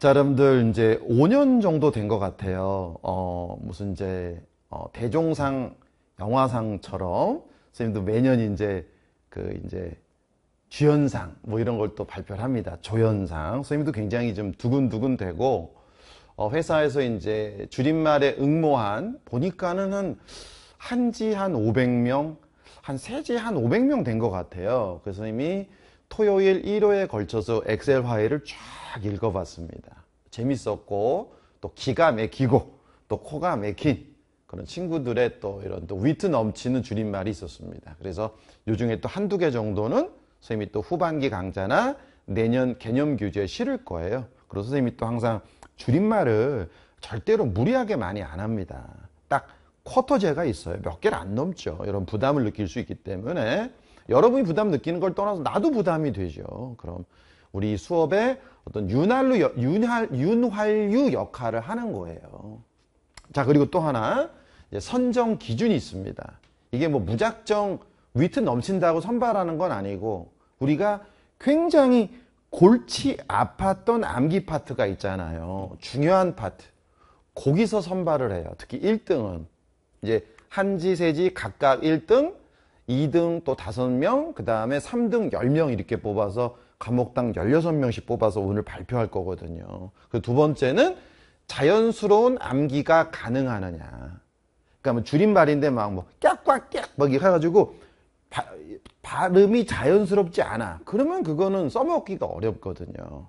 자, 여러분들 이제 5년 정도 된 것 같아요. 어, 무슨 이제 어, 대종상 영화상처럼 선생님도 매년 이제 그 이제 주연상 뭐 이런 걸 또 발표를 합니다. 조연상 선생님도 굉장히 좀 두근두근 되고 어, 회사에서 이제 줄임말에 응모한 보니까는 한 한지 한 500명 한 세지 한 500명 된 것 같아요. 그 선생님이 토요일, 1호에 걸쳐서 엑셀 파일을 쫙 읽어봤습니다. 재밌었고 또 기가 막히고 또 코가 막힌 그런 친구들의 또 이런 또 위트 넘치는 줄임말이 있었습니다. 그래서 요 중에 또 한두 개 정도는 선생님이 또 후반기 강좌나 내년 개념 규제에 실을 거예요. 그리고 선생님이 또 항상 줄임말을 절대로 무리하게 많이 안 합니다. 딱 쿼터제가 있어요. 몇 개를 안 넘죠. 이런 부담을 느낄 수 있기 때문에 여러분이 부담 느끼는 걸 떠나서 나도 부담이 되죠. 그럼 우리 수업에 어떤 윤활유, 윤활, 윤활유 역할을 하는 거예요. 자, 그리고 또 하나 선정 기준이 있습니다. 이게 뭐 무작정 위트 넘친다고 선발하는 건 아니고 우리가 굉장히 골치 아팠던 암기 파트가 있잖아요. 중요한 파트. 거기서 선발을 해요. 특히 1등은 이제 한지, 세지 각각 1등, 2등 또 5명, 그 다음에 3등 10명 이렇게 뽑아서 감옥당 16명씩 뽑아서 오늘 발표할 거거든요. 그 두 번째는 자연스러운 암기가 가능하느냐. 그러니까 뭐 줄임말인데 막뭐 깍꽉깍 막 이렇게 해가지고 바, 발음이 자연스럽지 않아. 그러면 그거는 써먹기가 어렵거든요.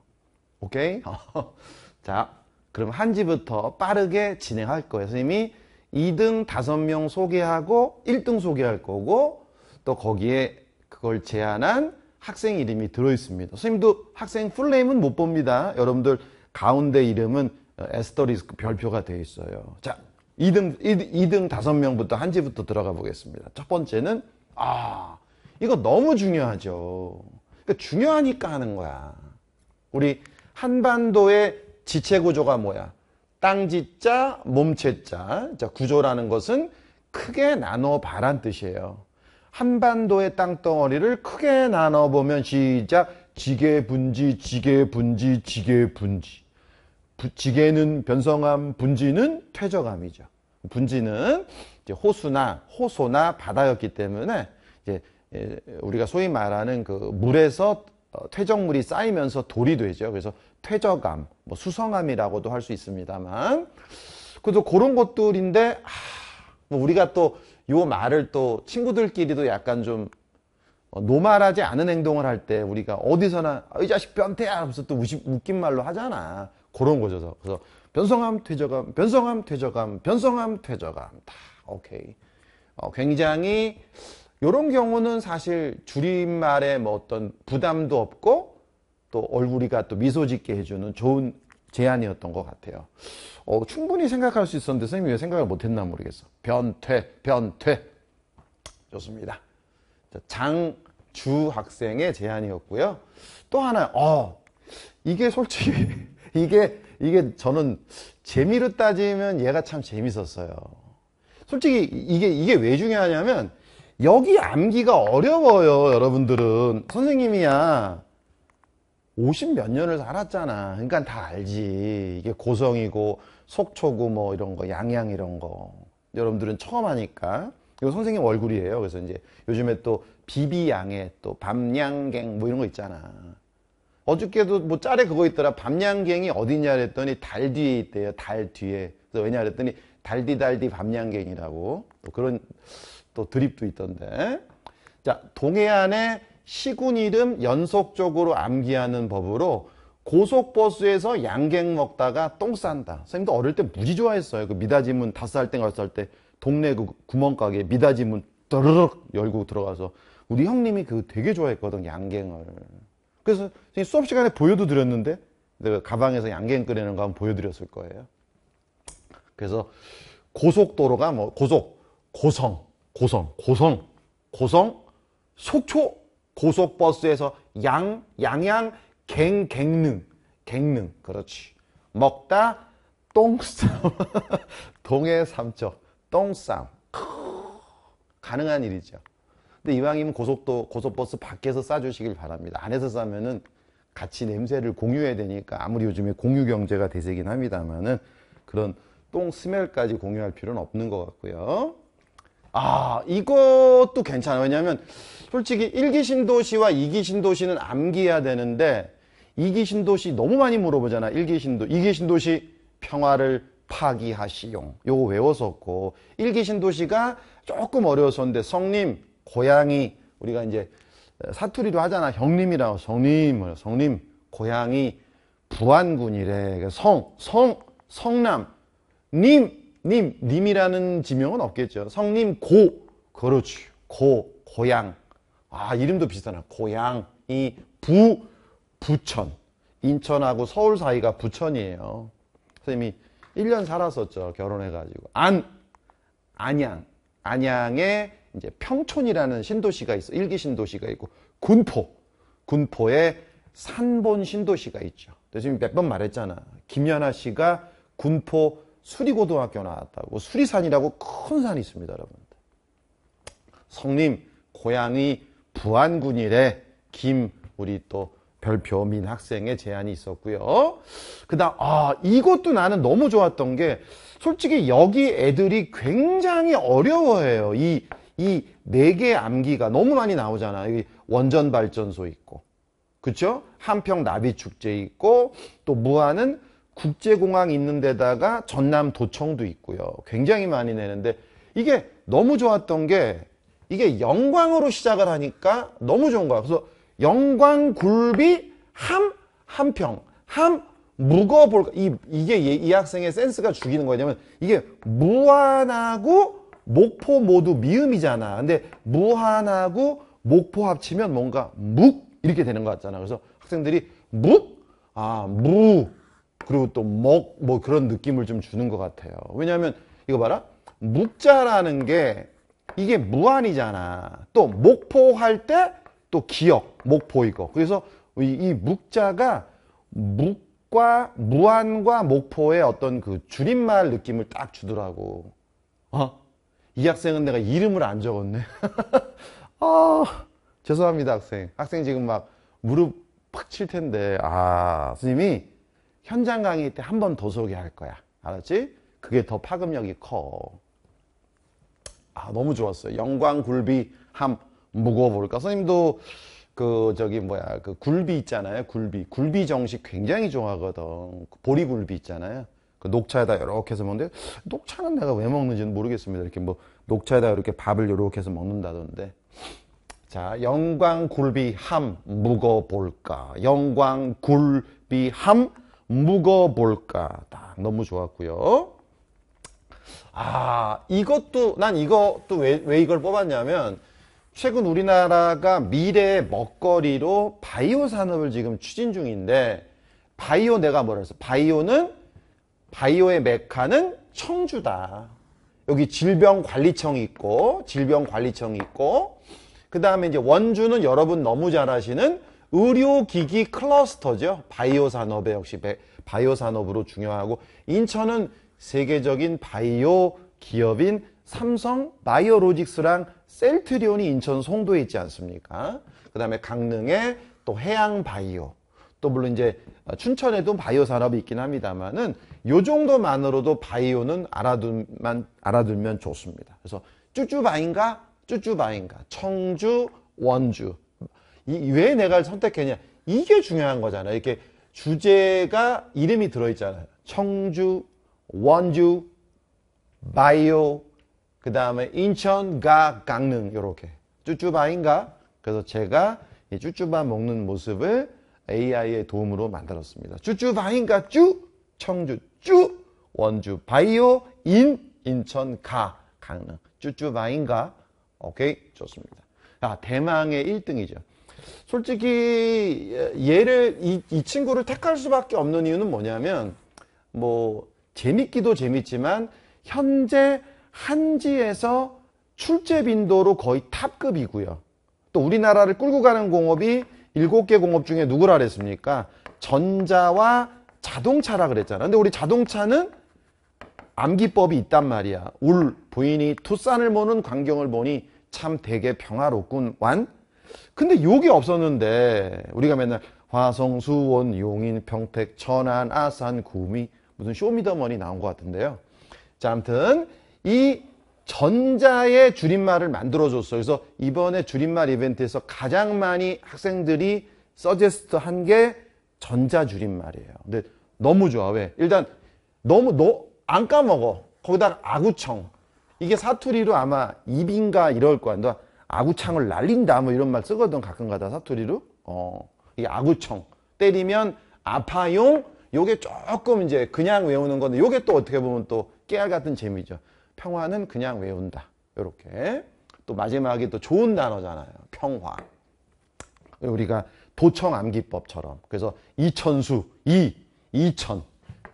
오케이? 자, 그럼 한지부터 빠르게 진행할 거예요. 선생님이 2등 5명 소개하고 1등 소개할 거고 또 거기에 그걸 제안한 학생 이름이 들어있습니다. 선생님도 학생 풀네임은 못 봅니다. 여러분들 가운데 이름은 에스터리스크 어, 별표가 되어 있어요. 자, 2등, 2등 5명부터 한지부터 들어가 보겠습니다. 첫 번째는, 아, 이거 너무 중요하죠. 그러니까 중요하니까 하는 거야. 우리 한반도의 지체구조가 뭐야? 땅지자, 몸체자. 자, 구조라는 것은 크게 나눠 바란 뜻이에요. 한반도의 땅덩어리를 크게 나눠보면 시작 지게 분지 지게 분지 지게 분지 지게는 변성암 분지는 퇴적암이죠 분지는 호수나 호소나 바다였기 때문에 이제 예, 우리가 소위 말하는 그 물에서 어, 퇴적물이 쌓이면서 돌이 되죠 그래서 퇴적암 뭐 수성암이라고도 할 수 있습니다만 그래도 그런 것들인데 아, 우리가 또요 말을 또 친구들끼리도 약간 좀 어, 노말하지 않은 행동을 할 때 우리가 어디서나 아, 이 자식 변태야 하면서 또 우시, 웃긴 말로 하잖아 그런 거죠 그래서 변성함 퇴적감 변성함 퇴적감 변성함 퇴적감다 오케이 어, 굉장히 이런 경우는 사실 줄임말에 뭐 어떤 부담도 없고 또 얼굴이가 또 미소 짓게 해주는 좋은 제안이었던 것 같아요. 어, 충분히 생각할 수 있었는데 선생님이 왜 생각을 못했나 모르겠어. 변퇴, 변퇴. 좋습니다. 장주 학생의 제안이었고요. 또 하나, 어, 이게 솔직히, 이게, 이게 저는 재미로 따지면 얘가 참 재밌었어요. 솔직히 이게, 이게 왜 중요하냐면 여기 암기가 어려워요, 여러분들은. 선생님이야. 50몇 년을 살았잖아. 그러니까 다 알지. 이게 고성이고 속초고 뭐 이런 거 양양 이런 거. 여러분들은 처음 하니까. 이거 선생님 얼굴이에요. 그래서 이제 요즘에 또 비비양에 또 밤양갱 뭐 이런 거 있잖아. 어저께도 뭐 짤에 그거 있더라. 밤양갱이 어디냐 그랬더니 달 뒤에 있대요. 달 뒤에. 그래서 왜냐 그랬더니 달디달디 밤양갱이라고 또 그런 또 드립도 있던데. 자, 동해안에 시군 이름 연속적으로 암기하는 법으로 고속버스에서 양갱 먹다가 똥 싼다. 선생님도 어릴 때 무지 좋아했어요. 그 미닫이문 다섯 살 때, 여섯 살때 동네 그 구멍가게 미닫이문 떠르륵 열고 들어가서 우리 형님이 그 되게 좋아했거든, 양갱을. 그래서 선생님 수업 시간에 보여도 드렸는데 내가 가방에서 양갱 끓이는 거 한번 보여드렸을 거예요. 그래서 고속도로가 뭐 고속, 고성, 고성, 고성, 고성, 속초, 고속버스에서 양, 양양, 갱, 갱능. 갱능. 그렇지. 먹다, 똥싸움. 동해 삼척. 똥싸움. 가능한 일이죠. 근데 이왕이면 고속도, 고속버스 밖에서 싸주시길 바랍니다. 안에서 싸면은 같이 냄새를 공유해야 되니까 아무리 요즘에 공유 경제가 되세긴 합니다만은 그런 똥 스멜까지 공유할 필요는 없는 것 같고요. 아 이것도 괜찮아 요 왜냐하면 솔직히 1기 신도시와 2기 신도시는 암기해야 되는데 2기 신도시 너무 많이 물어보잖아 1기 신도 2기 신도시 평화를 파기하시용 요거 외웠었고 1기 신도시가 조금 어려웠었는데 성님 고양이 우리가 이제 사투리도 하잖아 형님이라고 성님 성님 고양이 부안군이래 성성 성남 님 님, 님이라는 지명은 없겠죠. 성님 고, 그렇지. 고, 고향. 아, 이름도 비슷하나 고향. 이 부, 부천. 인천하고 서울 사이가 부천이에요. 선생님이 1년 살았었죠. 결혼해가지고. 안, 안양. 안양에 이제 평촌이라는 신도시가 있어. 일기 신도시가 있고, 군포. 군포에 산본 신도시가 있죠. 지금 몇 번 말했잖아. 김연아 씨가 군포 수리고등학교 나왔다고 수리산이라고 큰 산이 있습니다 여러분 성님 고향이 부안군이래 김 우리 또 별표 민 학생의 제안이 있었고요 그 다음 아 이것도 나는 너무 좋았던 게 솔직히 여기 애들이 굉장히 어려워해요 이 이 네 개 암기가 너무 많이 나오잖아 여기 원전발전소 있고 그쵸? 한평 나비축제 있고 또 무안은 국제공항 있는 데다가 전남 도청도 있고요. 굉장히 많이 내는데 이게 너무 좋았던 게 이게 영광으로 시작을 하니까 너무 좋은 거야. 그래서 영광 굴비 함 한평 함 묵어볼까 이, 이게 예, 이 학생의 센스가 죽이는 거냐면 이게 무한하고 목포 모두 미음이잖아. 근데 무한하고 목포 합치면 뭔가 묵 이렇게 되는 것 같잖아. 그래서 학생들이 묵? 아, 무. 그리고 또먹뭐 그런 느낌을 좀 주는 것 같아요 왜냐하면 이거 봐라 묵자라는 게 이게 무한이잖아 또 목포 할 때 또 기억 목포 이거 그래서 이, 이 묵자가 묵과 무한과 목포의 어떤 그 줄임말 느낌을 딱 주더라고 어? 이 학생은 내가 이름을 안 적었네 아 죄송합니다 학생 학생 지금 막 무릎 팍 칠 텐데 아선생님이 현장 강의 때 한 번 더 소개할 거야. 알았지? 그게 더 파급력이 커. 아, 너무 좋았어요. 영광, 굴비, 함 묵어볼까? 선생님도 그 저기 뭐야 그 굴비 있잖아요. 굴비. 굴비 정식 굉장히 좋아하거든. 그 보리 굴비 있잖아요. 그 녹차에다 이렇게 해서 먹는데 녹차는 내가 왜 먹는지는 모르겠습니다. 이렇게 뭐 녹차에다 이렇게 밥을 이렇게 해서 먹는다던데. 자, 영광 굴비 함 묵어볼까? 영광 굴비 함 묵어볼까 딱 너무 좋았고요 아 이것도 난 이것도 왜, 왜 이걸 뽑았냐면 최근 우리나라가 미래의 먹거리로 바이오 산업을 지금 추진 중인데 바이오 내가 뭐라 했어 바이오는 바이오의 메카는 청주다 여기 질병관리청이 있고 질병관리청이 있고 그 다음에 이제 원주는 여러분 너무 잘 아시는 의료기기 클러스터죠. 바이오 산업에 역시 바이오 산업으로 중요하고 인천은 세계적인 바이오 기업인 삼성 바이오로직스랑 셀트리온이 인천 송도에 있지 않습니까? 그 다음에 강릉에 또 해양 바이오 또 물론 이제 춘천에도 바이오 산업이 있긴 합니다만은 요 정도만으로도 바이오는 알아두면 알아두면 좋습니다. 그래서 쭈쭈바인가 쭈쭈바인가 청주 원주 이, 왜 내가 선택했냐 이게 중요한 거잖아요 이렇게 주제가 이름이 들어있잖아요 청주, 원주, 바이오 그 다음에 인천, 가, 강릉 이렇게 쭈쭈바인가 그래서 제가 이 쭈쭈바 먹는 모습을 AI의 도움으로 만들었습니다 쭈쭈바인가 쭈 청주 쭈 원주 바이오 인 인천 가 강릉 쭈쭈바인가 오케이 좋습니다 아, 대망의 1등이죠 솔직히 얘를 이, 이 친구를 택할 수밖에 없는 이유는 뭐냐면 뭐 재밌기도 재밌지만 현재 한지에서 출제 빈도로 거의 탑급이고요. 또 우리나라를 끌고 가는 공업이 일곱 개 공업 중에 누구라 그랬습니까? 전자와 자동차라 그랬잖아. 요 근데 우리 자동차는 암기법이 있단 말이야. 울 부인이 투싼을 모는 광경을 보니 참 되게 평화롭군 완. 근데 요게 없었는데 우리가 맨날 화성, 수원, 용인, 평택, 천안, 아산, 구미 무슨 쇼미더머니 나온 것 같은데요. 자, 아무튼 이 전자의 줄임말을 만들어줬어요. 그래서 이번에 줄임말 이벤트에서 가장 많이 학생들이 서제스트 한 게 전자 줄임말이에요. 근데 너무 좋아. 왜? 일단 너무 너 안 까먹어. 거기다 아구청. 이게 사투리로 아마 입인가 이럴 거야. 그러니까 아구창을 날린다 뭐 이런 말 쓰거든 가끔가다 사투리로 어, 이 아구청 때리면 아파용 요게 조금 이제 그냥 외우는 건데 요게 또 어떻게 보면 또 깨알 같은 재미죠 평화는 그냥 외운다 요렇게 또 마지막에 또 좋은 단어잖아요 평화 우리가 도청 암기법처럼 그래서 이천수 이 이천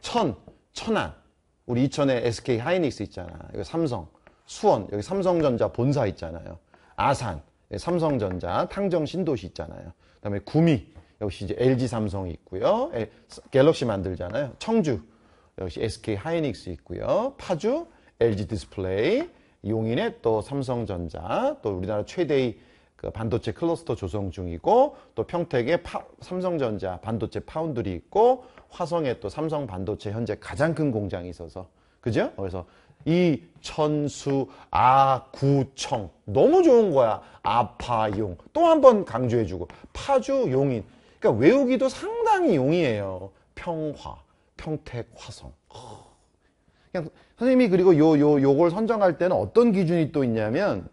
천 천안 우리 이천에 SK 하이닉스 있잖아 여기 삼성 수원 여기 삼성전자 본사 있잖아요 아산, 예, 삼성전자, 탕정 신도시 있잖아요. 그다음에 구미 역시 이제 LG 삼성이 있고요. 예, 갤럭시 만들잖아요. 청주 역시 SK 하이닉스 있고요. 파주 LG 디스플레이, 용인에 또 삼성전자, 또 우리나라 최대의 그 반도체 클러스터 조성 중이고 또 평택에 파, 삼성전자 반도체 파운드리 있고 화성에 또 삼성 반도체 현재 가장 큰 공장이 있어서 그죠? 그래서 이 천수 아구청 너무 좋은 거야 아파용 또 한 번 강조해주고 파주용인 그러니까 외우기도 상당히 용이에요 평화 평택화성 그냥 선생님이 그리고 요 요 요걸 선정할 때는 어떤 기준이 또 있냐면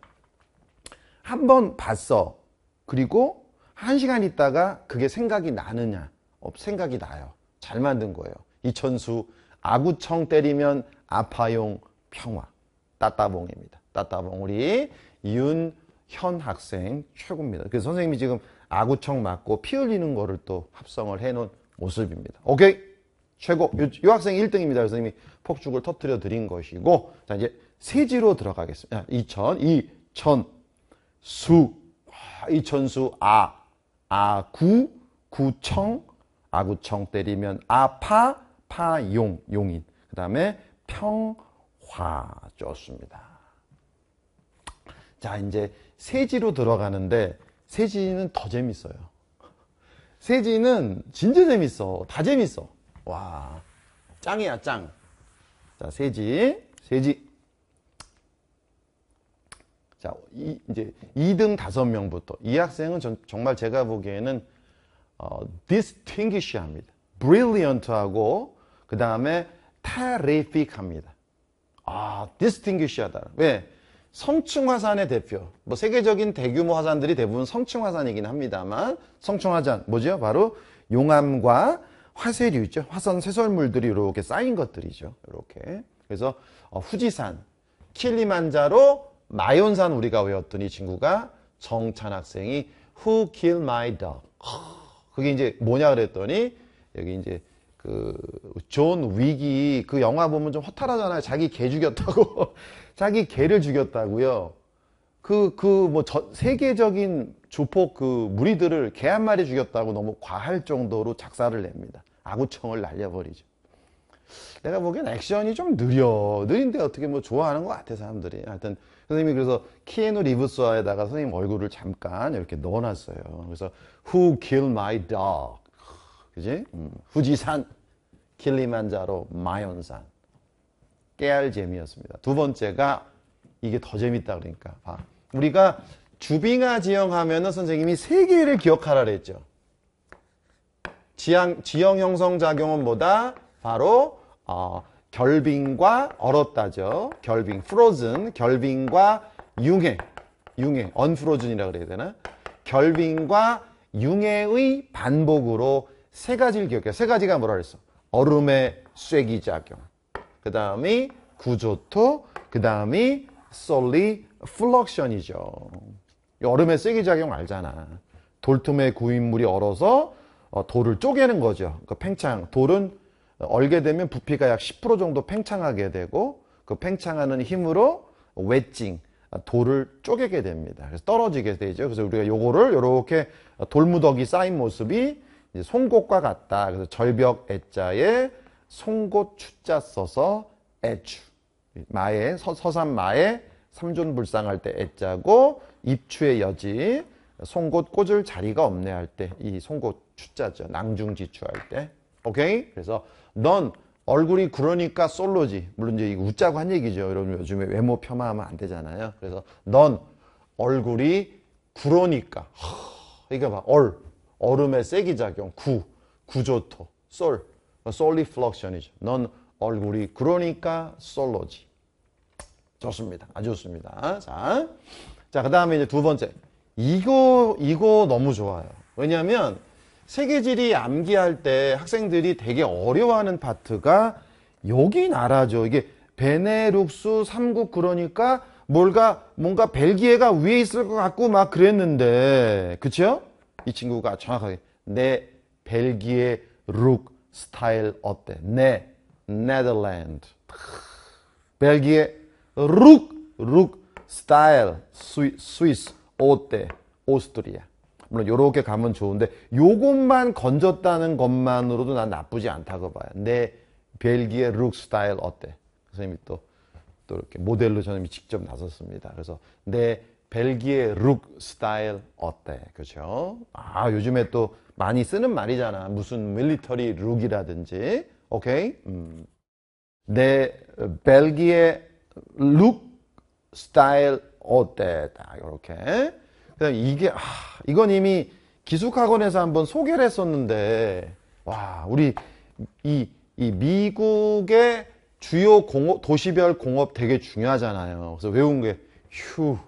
한 번 봤어 그리고 한 시간 있다가 그게 생각이 나느냐 어, 생각이 나요 잘 만든 거예요 이천수 아구청 때리면 아파용 평화. 따따봉입니다. 따따봉. 우리 윤현 학생 최고입니다. 그래서 선생님이 지금 아구청 맞고 피 흘리는 거를 또 합성을 해놓은 모습입니다. 오케이? 최고. 요, 요 학생 1등입니다. 선생님이 폭죽을 터뜨려 드린 것이고. 자, 이제 세지로 들어가겠습니다. 이천, 이천, 수, 이천수, 아, 아구, 아, 구청, 아구청 때리면 아파, 파용, 용인. 그 다음에 평, 화 좋습니다. 자 이제 세지로 들어가는데 세지는 더 재밌어요. 세지는 진짜 재밌어. 다 재밌어. 와 짱이야 짱. 자 세지 세지. 자 이, 이제 2등 5명부터 이 학생은 전, 정말 제가 보기에는 어, distinguish합니다. brilliant하고 그 다음에 terrific합니다. 아, 디스팅 t 시하다 왜? 성층 화산의 대표. 뭐 세계적인 대규모 화산들이 대부분 성층 화산이긴 합니다만 성층 화산 뭐죠? 바로 용암과 화쇄류죠. 화산 쇄설물들이 이렇게 쌓인 것들이죠. 이렇게. 그래서 어, 후지산, 킬리만자로 마이온산 우리가 외웠더니 친구가 정찬 학생이 Who killed my dog? 그게 이제 뭐냐 그랬더니 여기 이제 그존 위기 그 영화 보면 좀 허탈하잖아요. 자기 개 죽였다고 자기 개를 죽였다고요. 그 그뭐 세계적인 조폭 그 무리들을 개 한 마리 죽였다고 너무 과할 정도로 작사를 냅니다. 아구청을 날려버리죠. 내가 보기엔 액션이 좀 느려 느린데 어떻게 뭐 좋아하는 것 같아 사람들이 하여튼 선생님이 그래서 키에누 리브스와에다가 선생님 얼굴을 잠깐 이렇게 넣어놨어요 그래서 Who Killed My Dog 그지? 음. 후지산, 킬리만자로, 마연산. 깨알 재미였습니다. 두 번째가 이게 더 재밌다 그러니까 봐. 우리가 주빙아 지형 하면은 선생님이 세 개를 기억하라 그랬죠. 지향, 지형 형성 작용은뭐다 바로 어, 결빙과 얼었다죠. 결빙, frozen, 결빙과 융해, 융해, u n f r o z e n 이라 그래야 되나? 결빙과 융해의 반복으로 세 가지를 기억해요. 세 가지가 뭐라 그랬어? 얼음의 쐐기 작용. 그 다음이 구조토, 그 다음이 솔리 플럭션이죠. 얼음의 쐐기 작용 알잖아. 돌틈에 구인물이 얼어서 어, 돌을 쪼개는 거죠. 그 팽창. 돌은 얼게 되면 부피가 약 10% 정도 팽창하게 되고 그 팽창하는 힘으로 웨징 아, 돌을 쪼개게 됩니다. 그래서 떨어지게 되죠. 그래서 우리가 요거를 이렇게 돌무더기 쌓인 모습이 송곳과 같다. 그래서 절벽 애자에 송곳 추자 써서 애추 마에 서, 서산 마에 삼존 불상할 때 애자고 입추의 여지 송곳 꽂을 자리가 없네 할 때 이 송곳 추자죠. 낭중지추할 때. 오케이? 그래서 넌 얼굴이 그러니까 솔로지. 물론 이제 웃자고 한 얘기죠. 여러분 요즘에 외모 폄하하면 안 되잖아요. 그래서 넌 얼굴이 그러니까. 허, 그러 봐. 얼. 얼음의 세기작용, 구, 구조토, 솔, 솔리플럭션이죠. 넌 얼굴이 그러니까 솔로지. 좋습니다. 아주 좋습니다. 자, 자, 그 다음에 이제 두 번째. 이거, 이거 너무 좋아요. 왜냐면, 하 세계지리 암기할 때 학생들이 되게 어려워하는 파트가 여기 나라죠. 이게 베네룩스 3국 그러니까 뭘가, 뭔가 벨기에가 위에 있을 것 같고 막 그랬는데, 그쵸? 이 친구가 정확하게 내 벨기에 룩 스타일 어때? 내 네덜란드 벨기에 룩, 룩 스타일 스위, 스위스 어때? 오스트리아 물론 요렇게 가면 좋은데 요것만 건졌다는 것만으로도 난 나쁘지 않다고 봐요 내 벨기에 룩 스타일 어때? 선생님이 또, 또 이렇게 모델로 저는 직접 나섰습니다 그래서 내 벨기에 룩 스타일 어때? 그죠? 아, 요즘에 또 많이 쓰는 말이잖아. 무슨 밀리터리 룩이라든지. 오케이? 음. 내 벨기에 룩 스타일 어때? 딱 이렇게. 그냥 이게 아, 이건 이미 기숙학원에서 한번 소개를 했었는데 와, 우리 이, 이 미국의 주요 공업, 도시별 공업 되게 중요하잖아요. 그래서 외운 게휴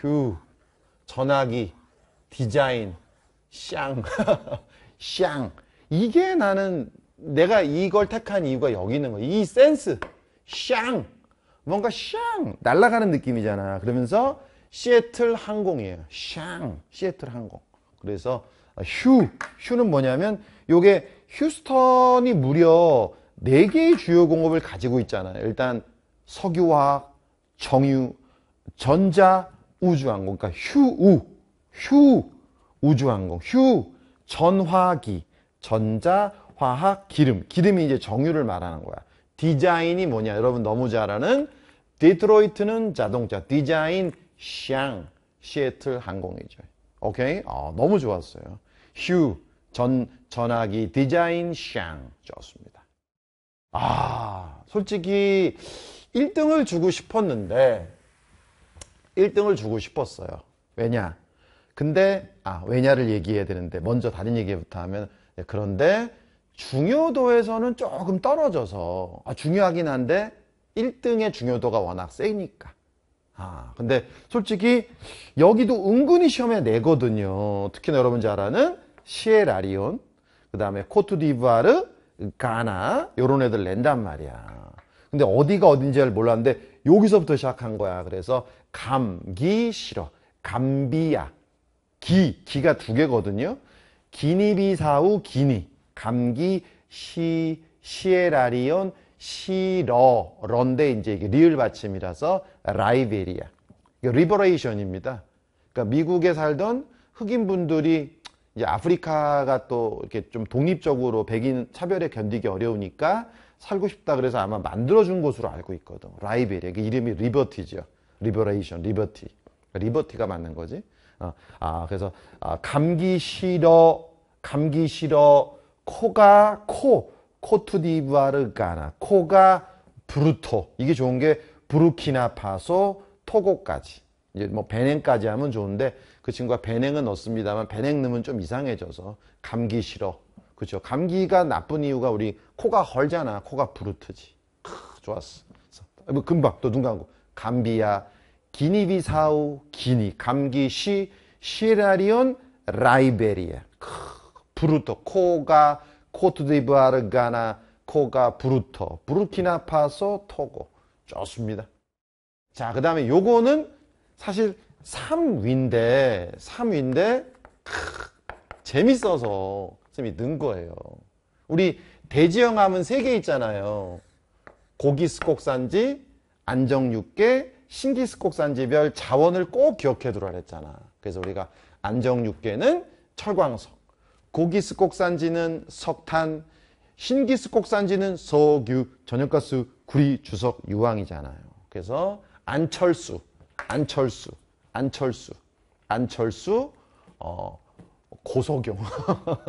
휴, 전화기, 디자인, 샹, 샹. 이게 나는 내가 이걸 택한 이유가 여기 있는 거야. 이 센스, 샹. 뭔가 샹, 날아가는 느낌이잖아. 그러면서 시애틀 항공이에요. 샹, 시애틀 항공. 그래서 휴, 휴는 뭐냐면 요게 휴스턴이 무려 4개의 주요 공업을 가지고 있잖아요. 일단 석유화학, 정유, 전자, 우주항공, 그러니까 휴우, 휴, 우주항공, 휴, 전화기, 전자, 화학, 기름. 기름이 이제 정유를 말하는 거야. 디자인이 뭐냐? 여러분 너무 잘 아는 디트로이트는 자동차, 디자인, 샹, 시애틀 항공이죠. 오케이? 아, 너무 좋았어요. 휴, 전, 전화기, 디자인, 샹. 좋습니다. 아, 솔직히 1등을 주고 싶었는데 1등을 주고 싶었어요. 왜냐? 근데 아 왜냐를 얘기해야 되는데 먼저 다른 얘기부터 하면 네, 그런데 중요도에서는 조금 떨어져서 아 중요하긴 한데 1등의 중요도가 워낙 세니까 아 근데 솔직히 여기도 은근히 시험에 내거든요 특히나 여러분 잘 아는 시에라리온 그 다음에 코트디부아르 가나 요런 애들 낸단 말이야 근데 어디가 어딘지 잘 몰랐는데 여기서부터 시작한 거야 그래서 감기 싫어. 감비야. 기, 기가 두 개거든요. 기니비사우 기니. 감기 시, 시에라리온 시러. 런데 이제 이게 리을 받침이라서 라이베리아. 리버레이션입니다. 그러니까 미국에 살던 흑인 분들이 이제 아프리카가 또 이렇게 좀 독립적으로 백인 차별에 견디기 어려우니까 살고 싶다 그래서 아마 만들어준 곳으로 알고 있거든. 라이베리아. 그 이름이 리버티죠. 리버레이션, 리버티. 그러니까 리버티가 맞는 거지. 어, 아, 그래서 아, 감기 싫어, 감기 싫어, 코가 코, 코투디부아르가나, 코가 브루토. 이게 좋은 게브루키나파소 토고까지. 이제 뭐 베냉까지 하면 좋은데 그 친구가 베냉은 넣습니다만 베냉 넣으면 좀 이상해져서 감기 싫어. 그죠? 감기가 나쁜 이유가 우리 코가 헐잖아. 코가 부르트지. 크, 좋았어. 뭐 금방 또 눈 감고 감비야 기니비사우, 기니, 감기 시, 시라리온, 라이베리아. 브루토, 코가, 코트디부아르 가나, 코가 브루토, 브루키나파소 토고. 좋습니다. 자, 그 다음에 요거는 사실 3위인데, 3위인데, 크, 재밌어서 쌤이 는 거예요. 우리 대지형 암은 3개 있잖아요. 고기스곡산지, 안정육계, 신기스콕산지별 자원을 꼭 기억해 두라 그랬잖아 그래서 우리가 안정육계는 철광석, 고기스콕산지는 석탄, 신기스콕산지는 석유, 전염가스, 구리, 주석, 유황이잖아요. 그래서 안철수, 안철수, 안철수, 안철수, 어, 고소경,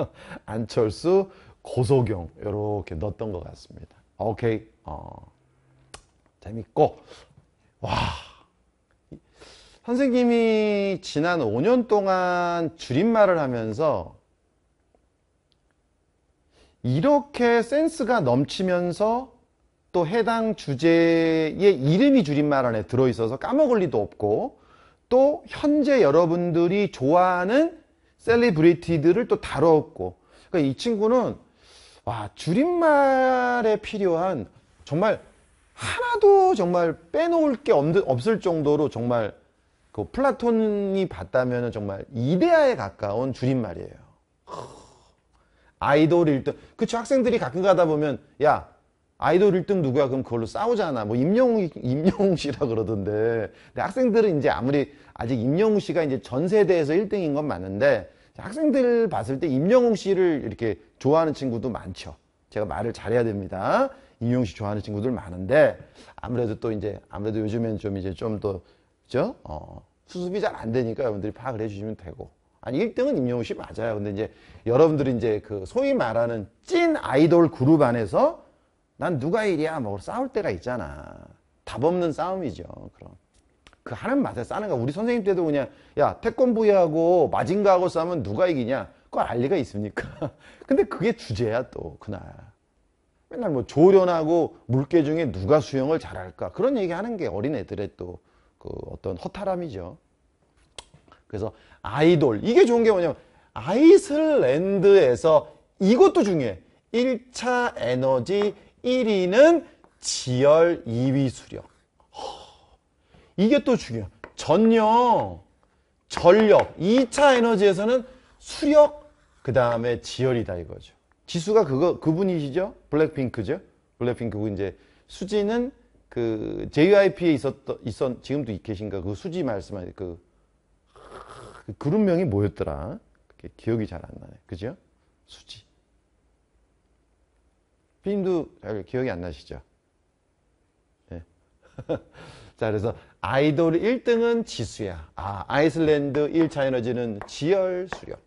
안철수, 고소경 이렇게 넣었던 것 같습니다. 오케이, 어, 재밌고 와 선생님이 지난 5년 동안 줄임말을 하면서 이렇게 센스가 넘치면서 또 해당 주제의 이름이 줄임말 안에 들어있어서 까먹을 리도 없고 또 현재 여러분들이 좋아하는 셀리브리티들을 또 다뤘고 그러니까 이 친구는 와 줄임말에 필요한 정말 하나도 정말 빼놓을 게 없을 정도로 정말 그 플라톤이 봤다면 정말 이데아에 가까운 줄임말이에요. 아이돌 1등. 그쵸, 학생들이 가끔 가다 보면, 야, 아이돌 1등 누구야? 그럼 그걸로 싸우잖아. 뭐, 임영웅, 임영웅 씨라 그러던데. 근데 학생들은 이제 아무리, 아직 임영웅 씨가 이제 전 세대에서 1등인 건 맞는데, 학생들 봤을 때 임영웅 씨를 이렇게 좋아하는 친구도 많죠. 제가 말을 잘해야 됩니다. 이용식 좋아하는 친구들 많은데 아무래도 또 이제 아무래도 요즘엔 좀 이제 좀더 그죠? 어, 수습이 잘 안 되니까 여러분들이 파악을 해주시면 되고 아니 1등은 임영웅씨 맞아요. 근데 이제 여러분들이 이제 그 소위 말하는 찐 아이돌 그룹 안에서 난 누가 1이야 뭐 싸울 때가 있잖아. 답 없는 싸움이죠. 그럼 그 하는 맛에 싸는 거 우리 선생님 때도 그냥 야태권부이하고 마징가하고 싸우면 누가 이기냐 그거 알 리가 있습니까? 근데 그게 주제야 또 그날. 맨날 뭐 조련하고 물개 중에 누가 수영을 잘할까 그런 얘기하는 게 어린애들의 또 그 어떤 허탈함이죠. 그래서 아이돌 이게 좋은 게 뭐냐면 아이슬랜드에서 이것도 중요해. 1차 에너지 1위는 지열 2위 수력. 허, 이게 또 중요해. 전력, 전력. 2차 에너지에서는 수력, 그 다음에 지열이다 이거죠. 지수가 그거 그분이시죠? 블랙핑크죠? 블랙핑크고 이제 수지는 그 JYP에 있었던 있었 지금도 계신가 그 수지 말씀하신 그, 그 그룹명이 뭐였더라? 그게 기억이 잘 안 나네. 그죠? 수지. 피님도 잘 기억이 안 나시죠? 네. 자, 그래서 아이돌 1등은 지수야. 아, 아이슬랜드 1차 에너지는 지열 수력.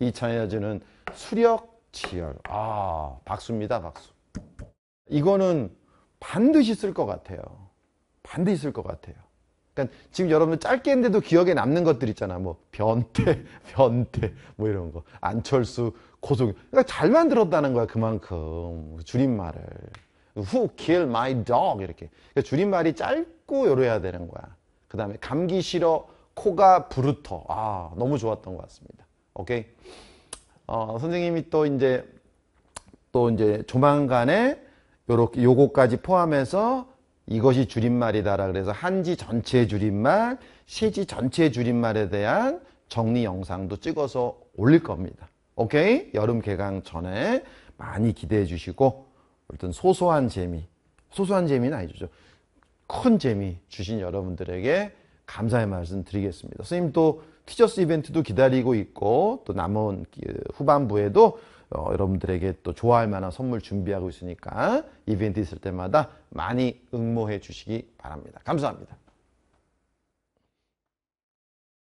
2차 에너지는 수력 지열 아, 박수입니다, 박수. 이거는 반드시 쓸 것 같아요. 반드시 쓸 것 같아요. 그러니까 지금 여러분 짧게 했는데도 기억에 남는 것들 있잖아. 뭐 변태, 변태, 뭐 이런 거. 안철수, 고속. 그러니까 잘 만들었다는 거야, 그만큼. 줄임말을. Who killed my dog? 이렇게. 그러니까 줄임말이 짧고 요래야 되는 거야. 그 다음에 감기 싫어, 코가 부르터. 아, 너무 좋았던 것 같습니다. 오케이? 어, 선생님이 또 이제 또 이제 조만간에 요렇게 요거까지 포함해서 이것이 줄임말이다라 그래서 한지 전체 줄임말, 시지 전체 줄임말에 대한 정리 영상도 찍어서 올릴 겁니다. 오케이? 여름 개강 전에 많이 기대해 주시고 어떤 소소한 재미, 소소한 재미는 아니죠. 큰 재미 주신 여러분들에게 감사의 말씀 드리겠습니다. 선생님 또 티저스 이벤트도 기다리고 있고 또 남은 후반부에도 어, 여러분들에게 또 좋아할 만한 선물 준비하고 있으니까 이벤트 있을 때마다 많이 응모해 주시기 바랍니다. 감사합니다.